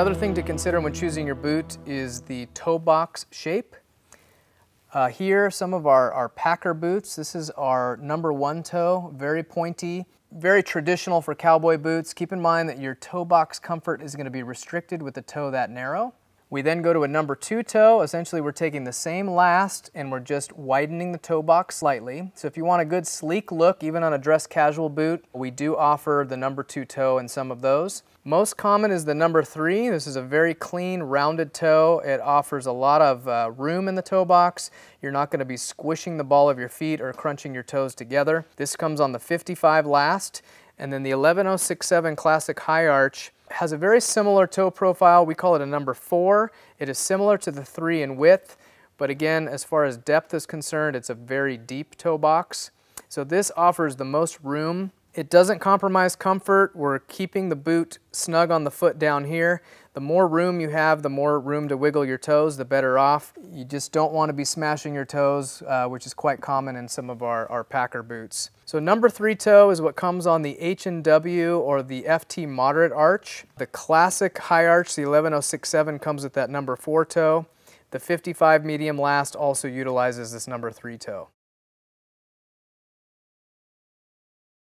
Another thing to consider when choosing your boot is the toe box shape. Uh, here some of our, our Packer boots. This is our number one toe, very pointy, very traditional for cowboy boots. Keep in mind that your toe box comfort is gonna be restricted with a toe that narrow. We then go to a number two toe. Essentially, we're taking the same last and we're just widening the toe box slightly. So if you want a good sleek look, even on a dress casual boot, we do offer the number two toe in some of those. Most common is the number three. This is a very clean, rounded toe. It offers a lot of uh, room in the toe box. You're not gonna be squishing the ball of your feet or crunching your toes together. This comes on the 55 last. And then the 11067 Classic High Arch has a very similar toe profile. We call it a number four. It is similar to the three in width, but again, as far as depth is concerned, it's a very deep toe box. So this offers the most room it doesn't compromise comfort. We're keeping the boot snug on the foot down here. The more room you have, the more room to wiggle your toes, the better off. You just don't want to be smashing your toes, uh, which is quite common in some of our, our Packer boots. So number three toe is what comes on the H&W or the FT moderate arch. The classic high arch, the 11067, comes with that number four toe. The 55 medium last also utilizes this number three toe.